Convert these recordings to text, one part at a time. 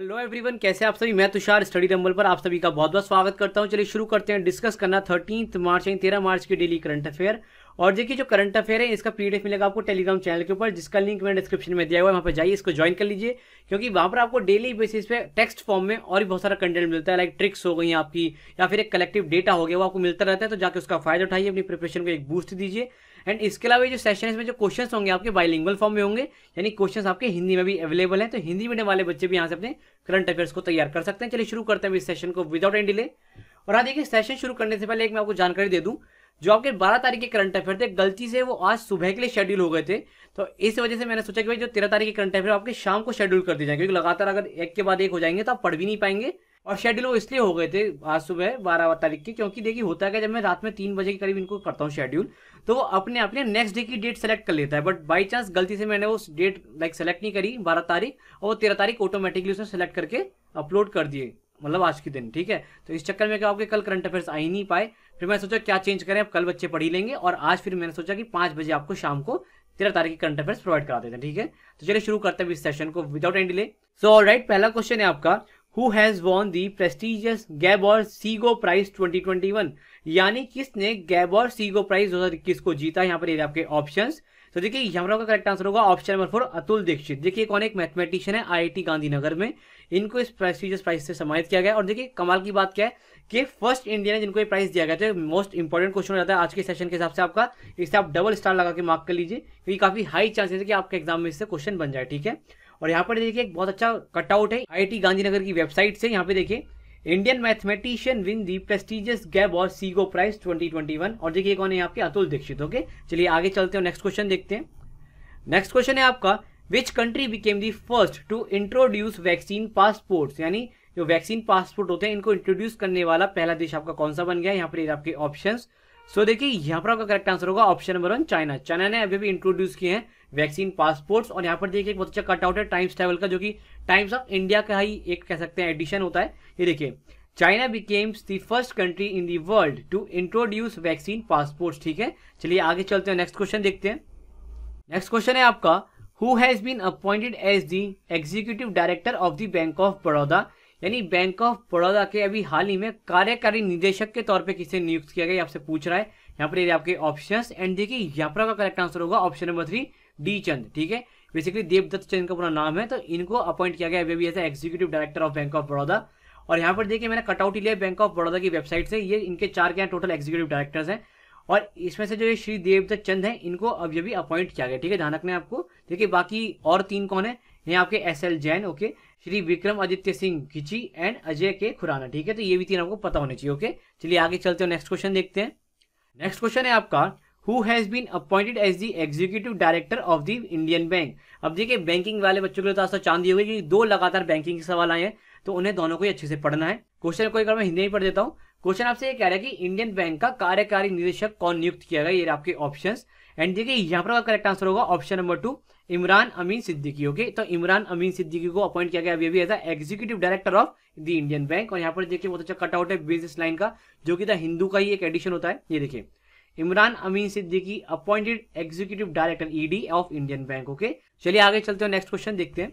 Hello everyone कैसे आप सभी मैं तुषार स्टडी रंबल पर आप सभी का बहुत बहुत स्वागत करता हूं चलिए शुरू करते हैं डिस्कस करना थर्टीन मार्च यानी तेरह मार्च की डेली करंट अफेयर और देखिए जो करंट अफेयर है इसका पीडीएफ मिलेगा आपको टेलीग्राम चैनल के ऊपर जिसका लिंक मैंने डिस्क्रिप्शन में दिया हुआ है वहाँ पर जाइए इसको ज्वाइन कर लीजिए क्योंकि वहाँ पर आपको डेली बेसिस पे टेक्स्ट फॉर्म में और भी बहुत सारा कंटेंट मिलता है लाइक ट्रिक्स हो गई आपकी या फिर एक कलेक्टिव डेटा हो गया वो आपको मिलता रहता है तो जाकर उसका फायदा उठाइए अपनी प्रिपरेशन को एक बूस्ट दीजिए एंड इसके अलावा जो सेशन है इसमें जो क्वेश्चन होंगे आपके बाइलिंगल फॉर्म में होंगे यानी क्वेश्चन आपके हिंदी में भी अवेलेबल है तो हिंदी मीडियम वाले बच्चे भी यहाँ से अपने करंट अफेयर्स को तैयार कर सकते हैं चलिए शुरू करते हैं इस सेशन को विदाउट एंड डिले और हाँ देखिए सेशन शुरू करने से पहले एक मैं आपको जानकारी दे दूँ जो आपके 12 तारीख के करंट अफेयर थे गलती से वो आज सुबह के लिए शेड्यूल हो गए थे तो इस वजह से मैंने सोचा कि भाई जो तेरह तारीख के करंट अफेयर आपके शाम को शेड्यूल कर दिए जाएंगे क्योंकि लगातार अगर एक के बाद एक हो जाएंगे तो आप पढ़ भी नहीं पाएंगे और शेड्यूल वो इसलिए हो गए थे आज सुबह बारह तारीख के क्योंकि देखिए होता है क्या जब मैं रात में तीन बजे के करीब इनको करता हूँ शेड्यूल तो वो अपने अपने नेक्स्ट डे की डेट सेलेक्ट कर लेता है बट बाई चांस गलती से मैंने वो डेट लाइक सेलेक्ट नहीं करी बारह तारीख और वो तेरह तारीख ऑटोमेटिकली उसने सेलेक्ट करके अपलोड कर दिए मतलब आज के दिन ठीक है तो इस चक्कर में क्या आपके कल करंट अफेयर्स आ ही नहीं पाए फिर मैंने सोचा क्या चेंज करें अब कल बच्चे पढ़ी लेंगे और आज फिर मैंने सोचा कि पाँच बजे आपको शाम को तेरह तारीख के करंट अफेयर्स प्रोवाइड करा देते हैं ठीक है तो चलिए शुरू करते हैं इस सेशन को without and delay so all right पहला क्वेश्चन है आपका who has won the prestigious Gabor Szego prize 2021 यानी किसने गैबोर सीगो प्राइज 2021 को जीता यहाँ पर ये आपके ऑप्शंस तो देखिए यहाँ का करेक्ट आंसर होगा option number four Atul Dikshit देखिए कौन एक मैथमेटिशियन है आईआईटी गांधीनगर में इनको इस प्रेस्टिजियस प्राइज से सम्मानित किया गया और देखिए कमाल की बात क्या है कि फर्स्ट इंडियन है जिनको ये प्राइज दिया गया तो मोस्ट इंपॉर्टेंट क्वेश्चन हो जाता है आज के सेशन के हिसाब से आपका इससे आप डबल स्टार लगा के मार्क कर लीजिए क्योंकि काफी हाई चांसेस है कि आपके एग्जाम में इससे क्वेश्चन बन जाए ठीक है और यहाँ पर देखिए एक बहुत अच्छा कटआउट है आई गांधीनगर की वेबसाइट से यहाँ पे देखिए Indian mathematician win the prestigious Gabor सीगो prize 2021 और देखिए कौन है आपके अतुल दीक्षित ओके चलिए आगे चलते हैं नेक्स्ट क्वेश्चन देखते हैं नेक्स्ट क्वेश्चन है आपका which country became the first to introduce vaccine passport यानी जो वैक्सीन पासपोर्ट होते हैं इनको इंट्रोड्यूस करने वाला पहला देश आपका कौन सा बन गया यहाँ पर आपके ऑप्शन सो देखिए यहाँ पर आपका करेक्ट आंसर होगा option number one China China ने अभी भी इंट्रोड्यूस किए हैं वैक्सीन पासपोर्ट्स और यहाँ पर देखिए एक बहुत अच्छा कटआउट है टाइम्स ट्रेवल का जो कि टाइम्स ऑफ इंडिया का ही एक कह सकते हैं एडिशन होता है ये देखिए China becomes the first country in the world to introduce vaccine passport ठीक है चलिए आगे चलते हैं नेक्स्ट क्वेश्चन देखते हैं नेक्स्ट क्वेश्चन है आपका who has been appointed as the executive director of the bank of Baroda यानी बैंक ऑफ बड़ौदा के अभी हाल ही में कार्यकारी निदेशक के तौर पे किसे नियुक्त किया गया आपसे पूछ रहा है यहाँ पर आपके ऑप्शंस एंड देखिए यहाँ पर आपका करेक्ट आंसर होगा option number three D Chand ठीक है बेसिकली देवदत्त चंद का पूरा नाम है तो इनको अपॉइंट किया गया अभी as executive director of bank of Baroda और यहाँ पर देखिए मैंने कटआउट लिया बैंक ऑफ बड़ौदा की वेबसाइट से ये इनके चार क्या टोटल एग्जीक्यूटिव डायरेक्टर्स हैं और इसमें से जो ये श्री देवदत्त चंद हैं इनको अब अभी अपॉइंट किया गया ठीक है ध्यान रखना आपको देखिए बाकी और तीन कौन है ये आपके S L Jain okay Shri Vikram Aditya Singh Ghichi and Ajay K Khurana ठीक है तो ये भी तीन आपको पता होने चाहिए ओके चलिए आगे चलते हो नेक्स्ट क्वेश्चन देखते हैं नेक्स्ट क्वेश्चन है आपका who has been appointed as the executive director of the Indian bank अब देखिए बैंकिंग वाले बच्चों के लिए तो आज तो चांद दी होगी क्योंकि दो लगातार बैंकिंग के सवाल आए हैं तो उन्हें दोनों को ही अच्छे से पढ़ना है क्वेश्चन को एक मैं हिंदी में पढ़ देता हूँ क्वेश्चन आपसे ये कह रहा है कि इंडियन बैंक का कार्यकारी निदेशक कौन नियुक्त किया गया ये आपके ऑप्शन एंड देखिए यहाँ पर करेक्ट आंसर होगा option number two Imran Amin Siddiqui okay तो इमरान अमीन सिद्दीकी को अपॉइंट किया गया अभी अभी as executive director of the Indian bank और यहाँ पर देखिए बहुत अच्छा कटआउट है बिजनेस लाइन का जो कि द हिंदू का ही एक एडिशन होता है ये देखिए Imran Amin Siddiqui appointed executive director ED of Indian bank okay चलिए आगे चलते हैं नेक्स्ट क्वेश्चन देखते हैं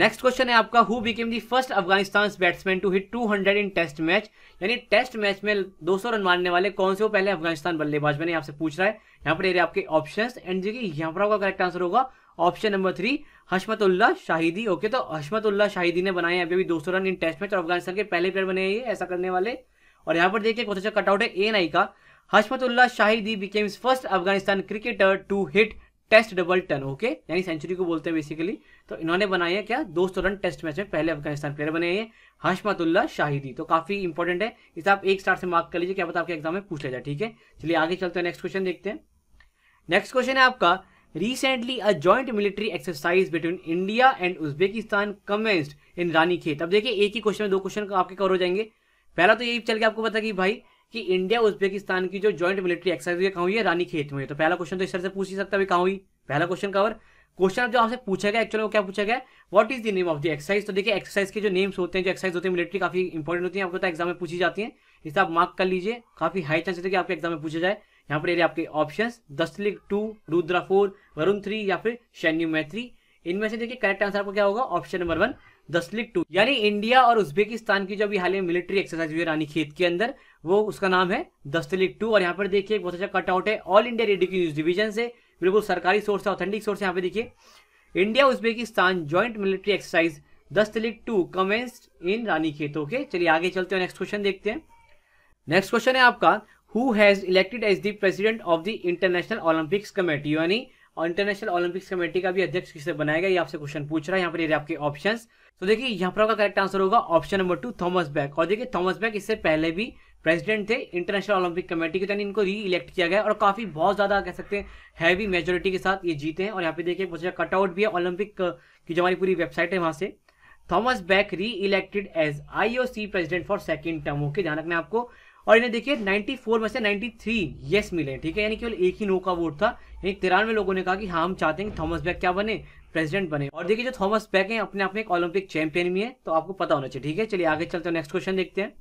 नेक्स्ट क्वेश्चन है आपका who became the first Afghanistan batsman to hit 200 in test match यानी टेस्ट मैच में 200 रन मारने वाले कौन से वो पहले अफगानिस्तान बल्लेबाज मैंने आपसे पूछ रहा है यहाँ पर रहे आपके ऑप्शंस एंड देखिए यहाँ पर आपका करेक्ट आंसर होगा option number three Hashmatullah Shahidi okay तो हशमतुल्ला शाहिदी ने बनाए अभी अभी दो रन इन टेस्ट मैच और अफगानिस्तान के पहले प्लेयर बने ऐसा करने वाले और यहाँ पर देखिए कटआउट अच्छा है ए नाई का Hashmatullah Shahidi becomes first Afghanistan cricketer to hit test double ton okay यानी सेंचुरी को बोलते हैं बेसिकली तो इन्होंने बनाए हैं क्या दो सौ रन टेस्ट मैच में पहले अफगानिस्तान प्लेयर बने हैं हशमतुल्ला शाहिदी तो काफी इंपॉर्टेंट है इसे आप एक स्टार से मार्क कर लीजिए क्या पता आपके एग्जाम में पूछ लिया जाए ठीक है चलिए आगे चलते हैं नेक्स्ट क्वेश्चन देखते हैं नेक्स्ट क्वेश्चन है आपका recently a joint military exercise between India and Uzbekistan commenced in Ranikhet अब देखिए एक ही क्वेश्चन में दो क्वेश्चन आपके कवर हो जाएंगे पहला तो यही चल के आपको पता कि भाई कि इंडिया उज्बेकिस्तान की जो ज्वाइंट मिलिट्री एक्सरसाइज कहा हुई है रानी खेत में तो पहला क्वेश्चन तो इस तरह से पूछ ही सकता है कहाँ हुई पहला क्वेश्चन कवर क्वेश्चन जो आपसे पूछा गया एक्चुअली वो क्या पूछा गया what is the name of the exercise तो देखिए एक्सरसाइज के जो नेम्स होते हैं जो एक्सरसाइज होते हैं मिलिट्री काफी इंपॉर्टेंट होती है आपको तो एग्जाम में पूछी जाती है इसे आप मार्क कर लीजिए काफी हाई चांस है कि आपके एग्जाम में पूछा जाए यहाँ पर आपके option Dustlik two Rudra four Varun three या फिर शैन्यू मैत्री इनमें से देखिए करेक्ट आंसर आपको क्या होगा option number one Dustlik two यानी इंडिया और उज्बेकिस्तान की जो अभी हाल में मिलिट्री एक्सरसाइज हुई रानी खेत के अंदर वो उसका नाम है दस्तलीग टू और यहाँ पर देखिए बहुत अच्छा कटआउट है ऑल इंडिया रेडियो की न्यूज डिवीजन से बिल्कुल सरकारी सोर्स है ऑथेंटिक सोर्स यहाँ पे देखिए India Uzbekistan joint military exercise Dustlik two commenced in Ranikhet okay चलिए आगे चलते हैं नेक्स्ट क्वेश्चन देखते हैं नेक्स्ट क्वेश्चन है आपका who has elected as the president of the International Olympics Committee यानी इंटरनेशनल ओलंपिक्स कमेटी का भी अध्यक्ष किसे बनाया गया ये आपसे क्वेश्चन पूछ रहा है यहाँ पर ये आपके ऑप्शन तो देखिए यहाँ पर आपका करेक्ट आंसर होगा option number two Thomas Bach और देखिए थॉमस बैक इससे पहले भी प्रेसिडेंट थे इंटरनेशनल ओलंपिक कमेटी के तहत इनको री इलेक्ट किया गया और काफ़ी बहुत ज़्यादा कह सकते हैं हैवी मेजोरिटी के साथ ये जीते हैं और यहाँ पे देखिए मुझे कटआउट भी है ओलंपिक की जो हमारी पूरी वेबसाइट है वहाँ से Thomas Bach re elected as I president for second term okay ध्यान रखना आपको और इन्हें देखिए 94 में से 93 यस मिले ठीक है यानी केवल एक ही नो का वोट था यानी तिरानवे लोगों ने कहा कि हाँ हम चाहते हैं कि थॉमस बैक क्या बने प्रेसिडेंट बने और देखिए जो थॉमस बैक हैं अपने आप में एक ओलंपिक चैंपियन भी है तो आपको पता होना चाहिए ठीक है चलिए आगे चलते हैं नेक्स्ट क्वेश्चन देखते हैं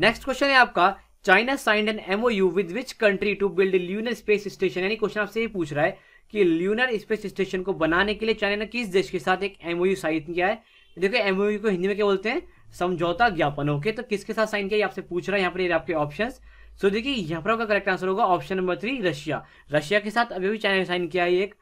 नेक्स्ट क्वेश्चन है आपका China signed an MoU with which country to build lunar space station यानी क्वेश्चन आपसे ये पूछ रहा है कि ल्यूनर स्पेस स्टेशन को बनाने के लिए चाइना ने किस देश के साथ एक एमओयू साइन किया है देखो एमओयू को हिंदी में क्या बोलते हैं समझौता ज्ञापन ओके तो किसके साथ साइन किया ये आपसे पूछ रहा है यहाँ पर आपके ऑप्शन सो देखिए यहाँ पर आपका करेक्ट आंसर होगा option number three Russia Russia के साथ अभी भी चाइना ने साइन किया है एक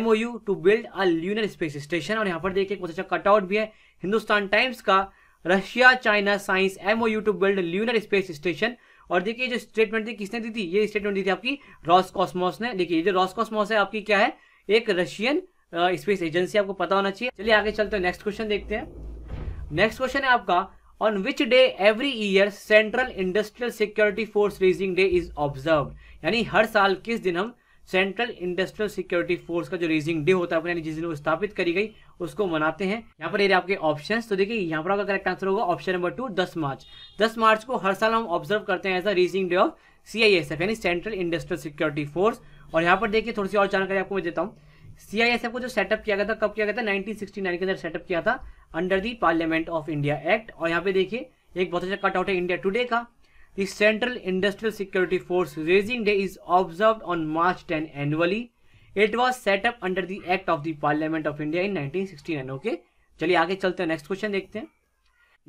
MoU to build a lunar space station और यहाँ पर देखिए कुछ अच्छा कटआउट भी है हिंदुस्तान टाइम्स का Russia China signs MoU to build lunar space station और देखिए जो स्टेटमेंट थी किसने दी थी ये स्टेटमेंट दी थी आपकी रॉस कॉस्मोस ने देखिए जो रॉस कॉस्मोस है आपकी क्या है एक रशियन स्पेस एजेंसी आपको पता होना चाहिए चलिए आगे चलते हैं नेक्स्ट क्वेश्चन देखते हैं नेक्स्ट क्वेश्चन है आपका on which day every year Central Industrial Security Force raising day is observe यानी हर साल किस दिन हम सेंट्रल इंडस्ट्रियल सिक्योरिटी फोर्स का जो रेजिंग डे होता है जिस दिन स्थापित करी गई उसको मनाते हैं यहाँ पर ये आपके ऑप्शंस तो देखिए यहाँ पर आपका करेक्ट आंसर होगा ऑप्शन नंबर टू दस मार्च दस मार्च को हर साल हम ऑब्जर्व करते हैं as a raising day of C I S F यानी सेंट्रल इंडस्ट्रियल सिक्योरिटी फोर्स और यहाँ पर देखिए थोड़ी सी और जानकारी आपको मैं देता हूँ सी आई एस एफ को जो सेटअप किया गया था कब किया गया था नाइन के अंदर सेटअप किया था under the Parliament of India act और यहाँ पे देखिए एक बहुत अच्छा कटआउट है इंडिया टूडे का The Central Industrial Security Force Raising Day is observed on March 10 annually. It was set up under the Act of the Parliament of India in 1969. Okay okay? चलिए आगे चलते हैं नेक्स्ट क्वेश्चन देखते हैं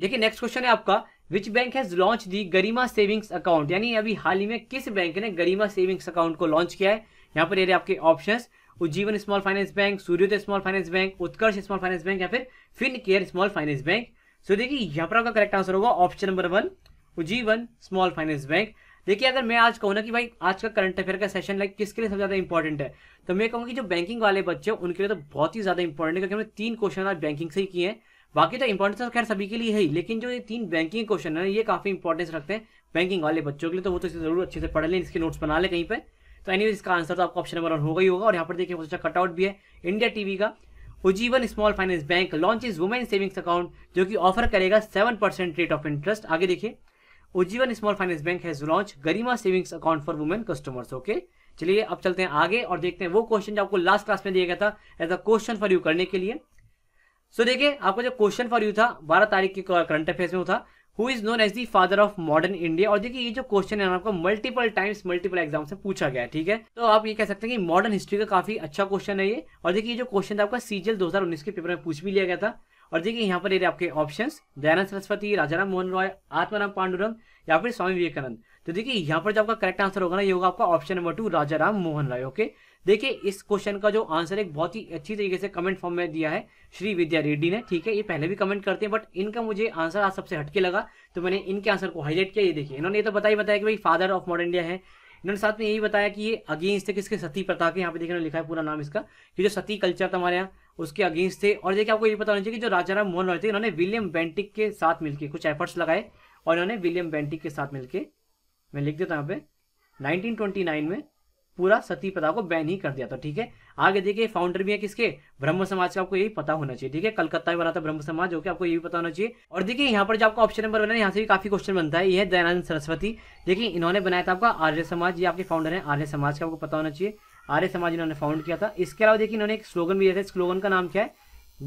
देखिए next question है आपका which bank has launch the Garima savings account यानी अभी हाल ही में किस बैंक ने गरिमा सेविंग्स अकाउंट को लॉन्च किया है यहाँ पर ये रहे आपके options Ujjivan small finance bank Suryoday small finance bank Utkarsh small finance bank या फिर Fincare small finance bank so देखिए यहाँ पर आपका करेक्ट आंसर होगा option number one Ujjivan small finance bank देखिए अगर मैं आज कहूँ ना कि भाई आज का करंट अफेयर का सेशन लाइक किसके लिए सबसे ज़्यादा इंपॉर्टेंट है तो मैं कहूँगा कि जो बैंकिंग वाले बच्चे उनके लिए तो बहुत ही ज़्यादा इंपॉर्टेंट है क्योंकि हमने तीन क्वेश्चन आज बैंकिंग से ही किए हैं बाकी तो इंपॉर्टेंस तो खैर सभी के लिए है ही लेकिन जो ये तीन बैंकिंग क्वेश्चन है ये काफ़ी इंपॉर्टेंस रखते हैं बैंकिंग वाले बच्चों के लिए तो वो तो इसे जरूर अच्छे से पढ़ लें इसके नोट्स बना लें कहीं पर तो एनी इसका आंसर तो आपको ऑप्शन नंबर वन होगा ही होगा और यहाँ पर देखिए बहुत अच्छा कटआउट भी है इंडिया टीवी का Ujjivan small finance bank launch is women savings account जो कि ऑफर करेगा seven percent rate of interest आगे देखिए Ujjivan small finance bank has launch Garima savings account for women customers okay चलिए अब चलते हैं आगे और देखते हैं वो क्वेश्चन जो आपको लास्ट क्लास में दिया गया था as a question for you करने के लिए सो so, देखिए आपका जो क्वेश्चन फॉर यू था बारह तारीख के करंट अफेयर में था who is known as the father of modern India और देखिए ये जो क्वेश्चन है आपको मल्टीपल टाइम्स मल्टीपल एग्जाम से पूछा गया ठीक है तो आप ये कह सकते हैं कि मॉडर्न हिस्ट्री का काफी अच्छा क्वेश्चन है ये और देखिए ये जो क्वेश्चन था आपका सीजल 2019 के पेपर में पूछ भी लिया गया था और देखिए यहाँ पर ये आपके ऑप्शन दयानंद सरस्वती राजाराम मोहन रॉय आत्माराम पांडुरंग या फिर स्वामी विवेकानंद तो देखिए यहाँ पर जो आपका करेक्ट आंसर होगा ना ये होगा आपका option number two Rajaram Mohan Roy okay देखिए इस क्वेश्चन का जो आंसर एक बहुत ही अच्छी तरीके से कमेंट फॉर्म में दिया है श्री विद्या रेड्डी ने ठीक है ये पहले भी कमेंट करते हैं बट इनका मुझे आंसर आज सबसे हटके लगा तो मैंने इनके आंसर को हाईलाइट किया ये देखिए इन्होंने ये तो बताया बताया कि भाई फादर ऑफ मॉडर्न इंडिया है इन्होंने साथ में यही बताया कि ये अगेंस्ट थे किसके सती प्रथा के यहाँ पे देखने लिखा है पूरा नाम इसका कि जो सती कल्चर था हमारे यहाँ उसके अगेंस्ट थे और देखिए आपको ये पता होना चाहिए कि जो राजा राम मोहन रॉय थे इन्होंने विलियम बेंटिक के साथ मिलकर कुछ एफर्ट्स लगाए और इन्होंने विलियम बेंटिक के साथ मिलकर मैं लिख देता यहाँ पे नाइनटीन में पूरा सती प्रथा को बैन ही कर दिया था ठीक है आगे देखिए फाउंडर भी है किसके ब्रह्म समाज का आपको यही पता होना चाहिए ठीक है कलकत्ता में बना था ब्रह्म समाज जो कि आपको ये भी पता होना चाहिए और देखिए यहाँ पर जो आपका ऑप्शन नंबर बना है यहाँ से भी काफी क्वेश्चन बनता है यह दयानंद सरस्वती देखिए इन्होंने बनाया था आपका आर्य समाज ये आपके फाउंडर है आर्य समाज का आपको पता होना चाहिए आर्य समाज इन्होंने फाउंड किया था इसके अलावा देखिए इन्होंने एक स्लोगन भी दिया था स्लोगन का नाम क्या है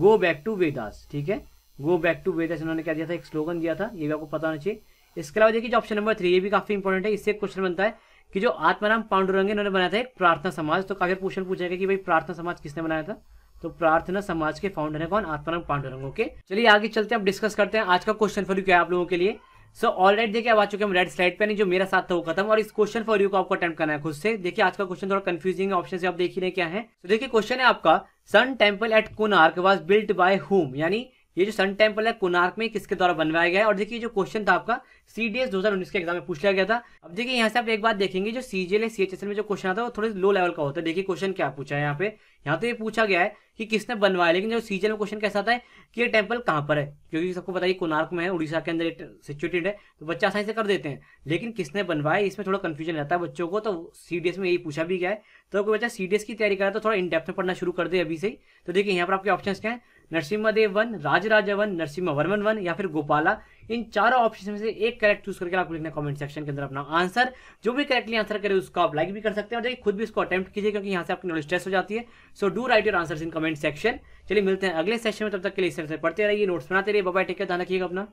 गो बैक टू वेदास ठीक है गो बैक टू वेदास इन्होंने क्या दिया था एक स्लोगन दिया था ये भी आपको पता होना चाहिए इसके अलावा देखिए जो ऑप्शन नंबर थ्री ये भी काफी इंपॉर्टेंट है इससे क्वेश्चन बनता है कि जो आत्माराम पांडुरंग इन्होंने बनाया था एक प्रार्थना समाज तो काफी क्वेश्चन पूछा गया कि भाई प्रार्थना समाज किसने बनाया था तो प्रार्थना समाज के फाउंडर है कौन आत्माराम पांडुरंग ओके चलिए आगे चलते हैं डिस्कस करते हैं आज का क्वेश्चन फॉर यू क्या आप लोगों के लिए सो ऑल राइट देखिए अब आ चुके हम रेड स्लाइड पे नहीं जो मेरा साथ था वो खत्म और इस क्वेश्चन फॉर यू को आपको अटेम्प्ट करना है खुद से देखिए आज का क्वेश्चन थोड़ा कंफ्यूजिंग है ऑप्शन से आप देख ही रहे क्या है तो देखिए क्वेश्चन है आपका sun temple at Konark was built by whom यानी ये जो सन टेम्पल है कोनार्क में किसके द्वारा बनवाया गया और देखिए जो क्वेश्चन था आपका सीडीएस उन्नीस के एग्जाम में पूछ लिया गया था अब देखिए यहाँ से आप एक बात देखेंगे जो सीजीएल एल में जो क्वेश्चन आता है वो थोड़े लो लेवल का होता है देखिए क्वेश्चन क्या पूछा है यहाँ पे यहाँ तो ये पूछा गया है कि किसने बनवाया लेकिन जो सीजीएल में क्वेश्चन कैसा आता है कि ये टेम्पल कहाँ पर है क्योंकि सबको बताइए कोनार्क में है उड़ीसा के अंदर सिचुएटेड है तो बच्चा आसानी से कर देते हैं लेकिन किसने बनवाया इसमें थोड़ा कन्फ्यूजन रहता है बच्चों को तो सी डी एस में यही पूछा भी गया है तो कोई बच्चा एस की तैयारी करा तो थोड़ा इन डेप्थ में पढ़ना शुरू कर दे अभी से ही तो देखिए यहाँ पर आपके ऑप्शन क्या है Narasimhadeva one Rajaraja one Narasimha Varman one या फिर गोपाला इन चारों ऑप्शन में से एक करेक्ट चूज करके आपको लिखना कमेंट सेक्शन के अंदर अपना आंसर जो भी करेक्टली आंसर करे उसको आप लाइक भी कर सकते हैं और खुद भी इसको अटेम्प्ट कीजिए क्योंकि यहाँ से आपकी नॉलेज टेस्ट हो जाती है so do write your answer in comment section चलिए मिलते हैं अगले सेशन में तब तक के लिए इस पढ़ते रहिए नोट्स बनाते रहिए बाबा टेक ध्यान रखिएगा अपना